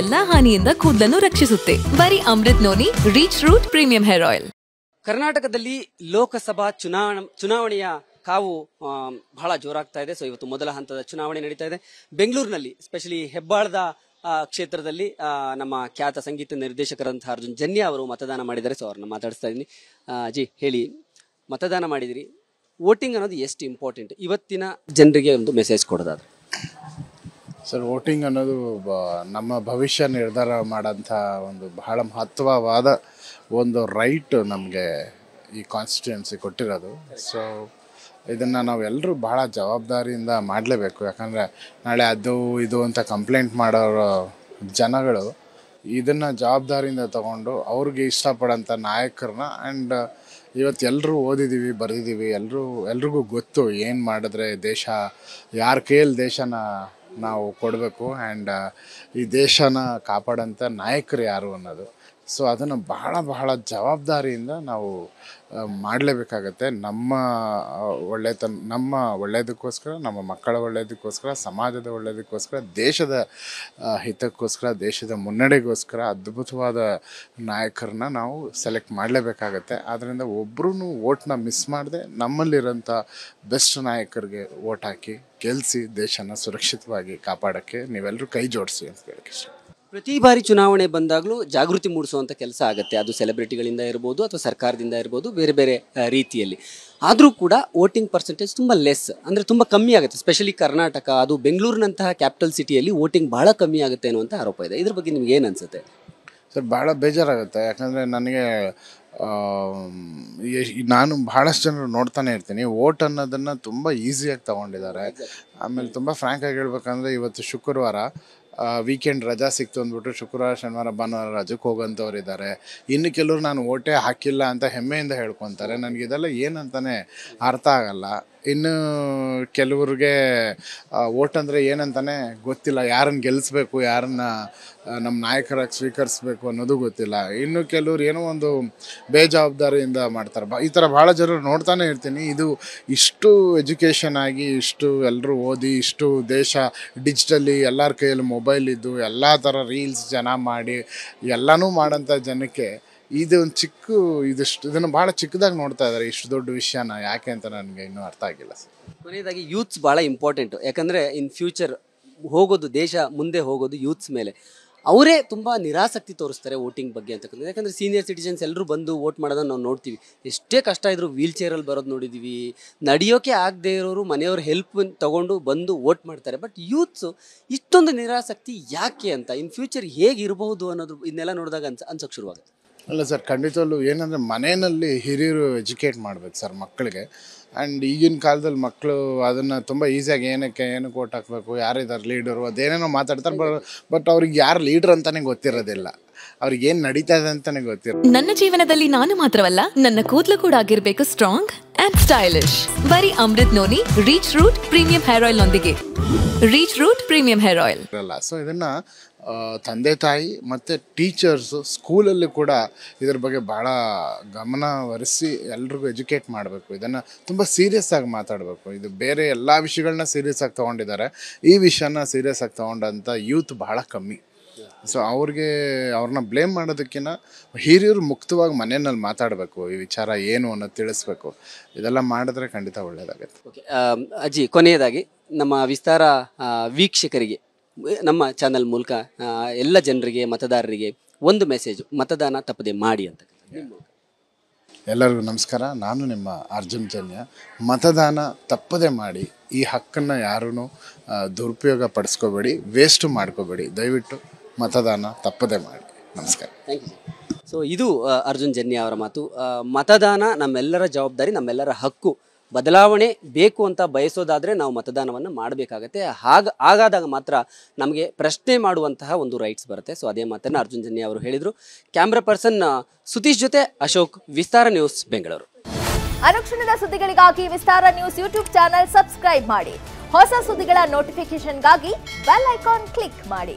ಎಲ್ಲಾ ಹಾನಿಯಿಂದ ಕೂದಲನ್ನು ರಕ್ಷಿಸುತ್ತೆ ಬರೀ Amrut noni reach root premium hair oil ಕರ್ನಾಟಕದಲ್ಲಿ ಲೋಕಸಭಾ ಚುನಾವಣಾ ಚುನಾವಣೆಯ ಕಾವು ಬಹಳ ಜೋರಾಗ್ತಾ ಇದೆ ಸೊ ಇವತ್ತು ಮೊದಲ ಹಂತದ ಚುನಾವಣೆ ನಡೀತಾ ಇದೆ ಬೆಂಗಳೂರಿನಲ್ಲಿ ಸ್ಪೆಷಲಿ ಹೆಬ್ಬಾಳದ ಕ್ಷೇತ್ರದಲ್ಲಿ ನಮ್ಮ ಖ್ಯಾತ ಸಂಗೀತ ನಿರ್ದೇಶಕರಂತಹ ಅರ್ಜುನ್ ಜನ್ಯ ಅವರು ಮತದಾನ ಮಾಡಿದ್ದಾರೆ ಸೊ ಅವ್ರನ್ನ ಮಾತಾಡಿಸ್ತಾ ಇದ್ದೀನಿ ಜಿ ಹೇಳಿ ಮತದಾನ ಮಾಡಿದಿರಿ ವೋಟಿಂಗ್ ಅನ್ನೋದು ಎಷ್ಟು ಇಂಪಾರ್ಟೆಂಟ್ ಇವತ್ತಿನ ಜನರಿಗೆ ಒಂದು ಮೆಸೇಜ್ ಕೊಡೋದಾದ್ರೆ ಸರ್ ವೋಟಿಂಗ್ ಅನ್ನೋದು ನಮ್ಮ ಭವಿಷ್ಯ ನಿರ್ಧಾರ ಮಾಡೋಂಥ ಒಂದು ಬಹಳ ಮಹತ್ವವಾದ ಒಂದು ರೈಟ್ ನಮಗೆ ಈ ಕಾನ್ಸ್ಟಿಟ್ಯೂನ್ಸಿ ಕೊಟ್ಟಿರೋದು ಸೊ ಇದನ್ನು ನಾವೆಲ್ಲರೂ ಬಹಳ ಜವಾಬ್ದಾರಿಯಿಂದ ಮಾಡಲೇಬೇಕು ಯಾಕಂದರೆ ನಾಳೆ ಅದು ಇದು ಅಂತ ಕಂಪ್ಲೇಂಟ್ ಮಾಡೋರು ಜನಗಳು ಇದನ್ನು ಜವಾಬ್ದಾರಿಯಿಂದ ತಗೊಂಡು ಅವ್ರಿಗೆ ಇಷ್ಟಪಡೋಂಥ ನಾಯಕರನ್ನ ಆ್ಯಂಡ್ ಇವತ್ತು ಎಲ್ಲರೂ ಓದಿದ್ದೀವಿ ಬರೆದಿದ್ದೀವಿ ಎಲ್ಲರೂ ಎಲ್ರಿಗೂ ಗೊತ್ತು ಏನು ಮಾಡಿದ್ರೆ ದೇಶ ಯಾರ ಕೈಯಲ್ಲಿ ದೇಶನ ನಾವು ಕೊಡಬೇಕು ಆ್ಯಂಡ್ ಈ ದೇಶನ ಕಾಪಾಡೋಂಥ ನಾಯಕರು ಯಾರು ಅನ್ನೋದು ಸೊ ಅದನ್ನು ಬಹಳ ಬಹಳ ಜವಾಬ್ದಾರಿಯಿಂದ ನಾವು ಮಾಡಲೇಬೇಕಾಗತ್ತೆ ನಮ್ಮ ಒಳ್ಳೆತನ ನಮ್ಮ ಒಳ್ಳೆಯದಕ್ಕೋಸ್ಕರ ನಮ್ಮ ಮಕ್ಕಳ ಒಳ್ಳೆಯದಕ್ಕೋಸ್ಕರ ಸಮಾಜದ ಒಳ್ಳೆಯದಕ್ಕೋಸ್ಕರ ದೇಶದ ಹಿತಕ್ಕೋಸ್ಕರ ದೇಶದ ಮುನ್ನಡೆಗೋಸ್ಕರ ಅದ್ಭುತವಾದ ನಾಯಕರನ್ನ ನಾವು ಸೆಲೆಕ್ಟ್ ಮಾಡಲೇಬೇಕಾಗತ್ತೆ ಆದ್ದರಿಂದ ಒಬ್ಬರೂ ಓಟ್ನ ಮಿಸ್ ಮಾಡದೆ ನಮ್ಮಲ್ಲಿರೋಂಥ ಬೆಸ್ಟ್ ನಾಯಕರಿಗೆ ಓಟ್ ಹಾಕಿ ಗೆಲ್ಲಿಸಿ ದೇಶನ ಸುರಕ್ಷಿತವಾಗಿ ಕಾಪಾಡೋಕ್ಕೆ ನೀವೆಲ್ಲರೂ ಕೈ ಜೋಡಿಸಿ ಅಂತ ಹೇಳಕ್ಕೆ ಇಷ್ಟ ಪ್ರತಿ ಬಾರಿ ಚುನಾವಣೆ ಬಂದಾಗಲೂ ಜಾಗೃತಿ ಮೂಡಿಸುವಂಥ ಕೆಲಸ ಆಗುತ್ತೆ ಅದು ಸೆಲೆಬ್ರಿಟಿಗಳಿಂದ ಇರ್ಬೋದು ಅಥವಾ ಸರ್ಕಾರದಿಂದ ಇರ್ಬೋದು ಬೇರೆ ಬೇರೆ ರೀತಿಯಲ್ಲಿ ಆದರೂ ಕೂಡ ವೋಟಿಂಗ್ ಪರ್ಸೆಂಟೇಜ್ ತುಂಬ ಲೆಸ್ ಅಂದರೆ ತುಂಬ ಕಮ್ಮಿ ಆಗುತ್ತೆ ಸ್ಪೆಷಲಿ ಕರ್ನಾಟಕ ಅದು ಬೆಂಗಳೂರಿನಂತಹ ಕ್ಯಾಪಿಟಲ್ ಸಿಟಿಯಲ್ಲಿ ವೋಟಿಂಗ್ ಭಾಳ ಕಮ್ಮಿ ಆಗುತ್ತೆ ಅನ್ನುವಂಥ ಆರೋಪ ಇದೆ ಇದ್ರ ಬಗ್ಗೆ ನಿಮ್ಗೆ ಏನು ಅನಿಸುತ್ತೆ ಸರ್ ಭಾಳ ಬೇಜಾರಾಗುತ್ತೆ ಯಾಕಂದರೆ ನನಗೆ ನಾನು ಭಾಳಷ್ಟು ಜನರು ನೋಡ್ತಾನೆ ಇರ್ತೀನಿ ವೋಟ್ ಅನ್ನೋದನ್ನು ತುಂಬ ಈಸಿಯಾಗಿ ತೊಗೊಂಡಿದ್ದಾರೆ ಆಮೇಲೆ ತುಂಬ ಫ್ರ್ಯಾಂಕಾಗಿ ಹೇಳ್ಬೇಕಂದ್ರೆ ಇವತ್ತು ಶುಕ್ರವಾರ ವೀಕೆಂಡ್ ರಜಾ ಸಿಕ್ತು ಅಂದ್ಬಿಟ್ಟು ಶುಕ್ರವಾರ ಶನಿವಾರ ಭಾನುವಾರ ರಜಕ್ಕೆ ಹೋಗೋಂಥವ್ರು ಇದ್ದಾರೆ ಇನ್ನು ಕೆಲವರು ನಾನು ಓಟೇ ಹಾಕಿಲ್ಲ ಅಂತ ಹೆಮ್ಮೆಯಿಂದ ಹೇಳ್ಕೊತಾರೆ ನನಗೆ ಇದೆಲ್ಲ ಏನಂತಾನೆ ಅರ್ಥ ಆಗಲ್ಲ ಇನ್ನು ಕೆಲವ್ರಿಗೆ ಓಟ್ ಅಂದರೆ ಏನಂತಾನೆ ಗೊತ್ತಿಲ್ಲ ಯಾರನ್ನು ಗೆಲ್ಲಿಸ್ಬೇಕು ಯಾರನ್ನ ನಮ್ಮ ನಾಯಕರಾಗಿ ಸ್ವೀಕರಿಸ್ಬೇಕು ಅನ್ನೋದು ಗೊತ್ತಿಲ್ಲ ಇನ್ನು ಕೆಲವ್ರು ಏನೋ ಒಂದು ಬೇಜವಾಬ್ದಾರಿಯಿಂದ ಮಾಡ್ತಾರೆ ಈ ಥರ ಭಾಳ ಜನರು ನೋಡ್ತಾನೆ ಇರ್ತೀನಿ ಇದು ಇಷ್ಟು ಎಜುಕೇಷನ್ ಆಗಿ ಇಷ್ಟು ಎಲ್ಲರೂ ಓದಿ ಇಷ್ಟು ದೇಶ ಡಿಜಿಟಲಿ ಎಲ್ಲರ ಕೈಯಲ್ಲಿ ಮೊಬೈಲ್ ಇದ್ದು ಎಲ್ಲ ಥರ ರೀಲ್ಸ್ ಜನ ಮಾಡಿ ಎಲ್ಲನೂ ಮಾಡೋಂಥ ಜನಕ್ಕೆ ಇದು ಒಂದು ಚಿಕ್ಕ ಇದಿಷ್ಟು ಇದನ್ನು ಭಾಳ ಚಿಕ್ಕದಾಗಿ ನೋಡ್ತಾ ಇದ್ದಾರೆ ಇಷ್ಟು ದೊಡ್ಡ ವಿಷಯನ ಯಾಕೆ ಅಂತ ನನಗೆ ಇನ್ನೂ ಅರ್ಥ ಆಗಿಲ್ಲ ಕೊನೆಯದಾಗಿ ಯೂತ್ಸ್ ಭಾಳ ಇಂಪಾರ್ಟೆಂಟು ಯಾಕಂದರೆ ಇನ್ ಫ್ಯೂಚರ್ ಹೋಗೋದು ದೇಶ ಮುಂದೆ ಹೋಗೋದು ಯೂತ್ಸ್ ಮೇಲೆ ಅವರೇ ತುಂಬ ನಿರಾಸಕ್ತಿ ತೋರಿಸ್ತಾರೆ ವೋಟಿಂಗ್ ಬಗ್ಗೆ ಅಂತಕ್ಕಂಥದ್ದು ಯಾಕಂದರೆ ಸೀನಿಯರ್ ಸಿಟಿಜನ್ಸ್ ಎಲ್ಲರೂ ಬಂದು ವೋಟ್ ಮಾಡೋದನ್ನು ನಾವು ನೋಡ್ತೀವಿ ಎಷ್ಟೇ ಕಷ್ಟ ಇದ್ದರೂ ವೀಲ್ಚೇರಲ್ಲಿ ಬರೋದು ನೋಡಿದ್ದೀವಿ ನಡೆಯೋಕೆ ಆಗದೆ ಇರೋರು ಮನೆಯವ್ರ ಹೆಲ್ಪ್ ತೊಗೊಂಡು ಬಂದು ವೋಟ್ ಮಾಡ್ತಾರೆ ಬಟ್ ಯೂತ್ಸು ಇಷ್ಟೊಂದು ನಿರಾಸಕ್ತಿ ಯಾಕೆ ಅಂತ ಇನ್ ಫ್ಯೂಚರ್ ಹೇಗಿರಬಹುದು ಅನ್ನೋದು ಇದನ್ನೆಲ್ಲ ನೋಡಿದಾಗ ಅನ್ಸ ಅನ್ಸೋಕ್ಕೆ ಶುರುವಾಗುತ್ತೆ ಅಲ್ಲ ಸರ್ ಖಂಡಿತವಲ್ಲೂ ಏನಂದರೆ ಮನೆಯಲ್ಲಿ ಹಿರಿಯರು ಎಜುಕೇಟ್ ಮಾಡ್ಬೇಕು ಸರ್ ಮಕ್ಕಳಿಗೆ ಆ್ಯಂಡ್ ಈಗಿನ ಕಾಲದಲ್ಲಿ ಮಕ್ಕಳು ಅದನ್ನು ತುಂಬ ಈಸಿಯಾಗಿ ಏನಕ್ಕೆ ಏನಕ್ಕೆ ಓಟ್ ಹಾಕಬೇಕು ಯಾರಿದ್ದಾರೆ ಲೀಡರು ಅದೇನೇನೋ ಮಾತಾಡ್ತಾರೆ ಬಟ್ ಅವ್ರಿಗೆ ಯಾರು ಲೀಡರ್ ಅಂತಾನೆ ಗೊತ್ತಿರೋದಿಲ್ಲ ಅವ್ರಿಗೆ ಏನು ನಡೀತಾ ಇದೆ ಅಂತಾನೆ ಗೊತ್ತಿರೋ ನನ್ನ ಜೀವನದಲ್ಲಿ ನಾನು ಮಾತ್ರವಲ್ಲ ನನ್ನ ಕೂದಲು ಕೂಡ ಆಗಿರಬೇಕು ಸ್ಟ್ರಾಂಗ್ ಆ್ಯಂಡ್ ಸ್ಟೈಲಿಶ್ ಬರೀ Amrut noni reach root premium hair oil ನೊಂದಿಗೆ reach root premium hair oil ಅಲ್ಲ ಸೊ ಇದನ್ನ ತಂದೆ ತಾಯಿ ಮತ್ತು ಟೀಚರ್ಸು ಸ್ಕೂಲಲ್ಲಿ ಕೂಡ ಇದ್ರ ಬಗ್ಗೆ ಭಾಳ ಗಮನ ಹರಿಸಿ ಎಲ್ರಿಗೂ ಎಜುಕೇಟ್ ಮಾಡಬೇಕು ಇದನ್ನು ತುಂಬ ಸೀರಿಯಸ್ ಆಗಿ ಮಾತಾಡಬೇಕು ಇದು ಬೇರೆ ಎಲ್ಲ ವಿಷಯಗಳನ್ನ ಸೀರಿಯಸ್ ಆಗಿ ತೊಗೊಂಡಿದ್ದಾರೆ ಈ ವಿಷಯನ ಸೀರಿಯಸ್ ಆಗಿ ತೊಗೊಂಡಂಥ ಯೂತ್ ಭಾಳ ಕಮ್ಮಿ ಸೊ ಅವ್ರಿಗೆ ಅವ್ರನ್ನ ಬ್ಲೇಮ್ ಮಾಡೋದಕ್ಕಿಂತ ಹಿರಿಯರು ಮುಕ್ತವಾಗಿ ಮನೆಯಲ್ಲಿ ಮಾತಾಡಬೇಕು ಈ ವಿಚಾರ ಏನು ಅನ್ನೋದು ತಿಳಿಸ್ಬೇಕು ಇದೆಲ್ಲ ಮಾಡಿದ್ರೆ ಖಂಡಿತ ಒಳ್ಳೆಯದಾಗುತ್ತೆ ಓಕೆ ಅಜ್ಜಿ ಕೊನೆಯದಾಗಿ ನಮ್ಮ ವಿಸ್ತಾರ ವೀಕ್ಷಕರಿಗೆ ನಮ್ಮ ಚಾನಲ್ ಮೂಲಕ ಎಲ್ಲ ಜನರಿಗೆ ಮತದಾರರಿಗೆ ಒಂದು ಮೆಸೇಜ್ ಮತದಾನ ತಪ್ಪದೆ ಮಾಡಿ ಅಂತ ಎಲ್ಲರಿಗೂ ನಮಸ್ಕಾರ ನಾನು ನಿಮ್ಮ ಅರ್ಜುನ್ ಜನ್ಯ ಮತದಾನ ತಪ್ಪದೆ ಮಾಡಿ ಈ ಹಕ್ಕನ್ನು ಯಾರೂ ದುರುಪಯೋಗ ಪಡಿಸ್ಕೋಬೇಡಿ ವೇಸ್ಟು ಮಾಡ್ಕೋಬೇಡಿ ದಯವಿಟ್ಟು ಮತದಾನ ತಪ್ಪದೆ ಮಾಡಿ ನಮಸ್ಕಾರ ಥ್ಯಾಂಕ್ ಯು ಸೊ ಇದು ಅರ್ಜುನ್ ಜನ್ಯ ಅವರ ಮಾತು ಮತದಾನ ನಮ್ಮೆಲ್ಲರ ಜವಾಬ್ದಾರಿ ನಮ್ಮೆಲ್ಲರ ಹಕ್ಕು ಬದಲಾವಣೆ ಬೇಕು ಅಂತ ಬಯಸೋದಾದರೆ ನಾವು ಮತದಾನವನ್ನು ಮಾಡಬೇಕಾಗತ್ತೆ ಹಾಗ ಹಾಗಾದಾಗ ಮಾತ್ರ ನಮಗೆ ಪ್ರಶ್ನೆ ಮಾಡುವಂತಹ ಒಂದು ರೈಟ್ಸ್ ಬರುತ್ತೆ ಸೊ ಅದೇ ಮಾತನ್ನು ಅರ್ಜುನ್ ಜನ್ಯ ಅವರು ಹೇಳಿದರು ಕ್ಯಾಮ್ರಾ ಪರ್ಸನ್ ಸುತೀಶ್ ಜೊತೆ ಅಶೋಕ್ ವಿಸ್ತಾರ ನ್ಯೂಸ್ ಬೆಂಗಳೂರು ಅನುಕ್ಷಣದ ಸುದ್ದಿಗಳಿಗಾಗಿ Vistara news YouTube channel subscribe ಮಾಡಿ ಹೊಸ ಸುದ್ದಿಗಳ ನೋಟಿಫಿಕೇಶನ್ಗಾಗಿ ಬೆಲ್ ಐಕಾನ್ ಕ್ಲಿಕ್ ಮಾಡಿ